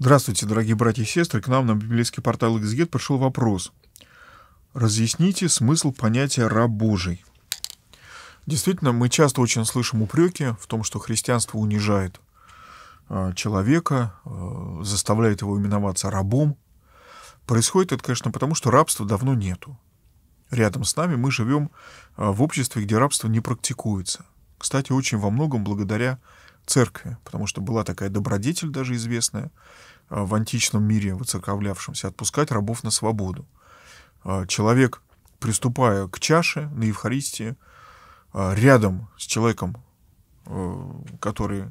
Здравствуйте, дорогие братья и сестры. К нам на библейский портал «Экзегет» пришел вопрос. Разъясните смысл понятия «раб Божий». Действительно, мы часто очень слышим упреки в том, что христианство унижает а, человека, а, заставляет его именоваться рабом. Происходит это, конечно, потому что рабства давно нету. Рядом с нами мы живем а, в обществе, где рабство не практикуется. Кстати, очень во многом благодаря церкви, потому что была такая добродетель даже известная, Э, в античном мире выцерковлявшемся, отпускать рабов на свободу. Э, человек, приступая к чаше на Евхаристии, э, рядом с человеком, который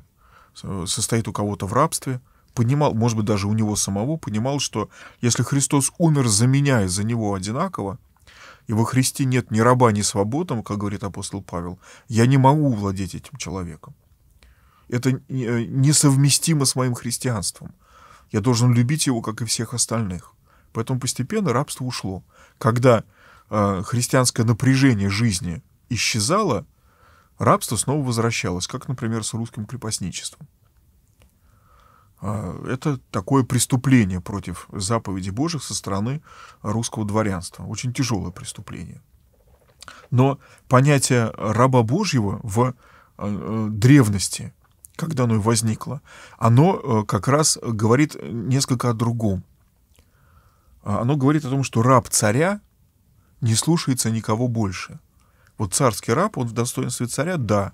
состоит у кого-то в рабстве, понимал, может быть, даже у него самого, понимал, что если Христос умер, заменяя за него одинаково, и во Христе нет ни раба, ни свободом, как говорит апостол Павел, я не могу владеть этим человеком. Это несовместимо с моим христианством. Я должен любить его, как и всех остальных. Поэтому постепенно рабство ушло. Когда э, христианское напряжение жизни исчезало, рабство снова возвращалось, как, например, с русским крепостничеством. Э, это такое преступление против заповеди Божьих со стороны русского дворянства. Очень тяжелое преступление. Но понятие раба Божьего в э, древности когда оно возникло, оно э, как раз э, говорит э, несколько о другом. А, оно говорит о том, что раб царя не слушается никого больше. Вот царский раб, он в достоинстве царя, да.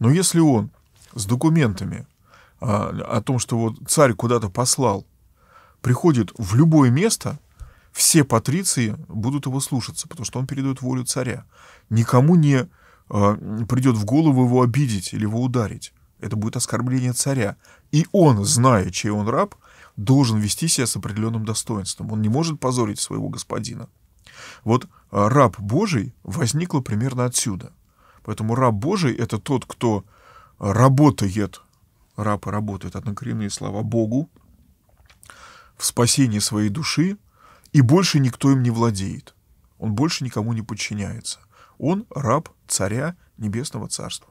Но если он с документами а, о том, что вот царь куда-то послал, приходит в любое место, все патриции будут его слушаться, потому что он передает волю царя. Никому не а, придет в голову его обидеть или его ударить. Это будет оскорбление царя. И он, зная, чей он раб, должен вести себя с определенным достоинством. Он не может позорить своего господина. Вот а, раб Божий возникло примерно отсюда. Поэтому раб Божий — это тот, кто работает, раб работает, однокоренные слова Богу, в спасении своей души, и больше никто им не владеет. Он больше никому не подчиняется. Он раб царя Небесного Царства.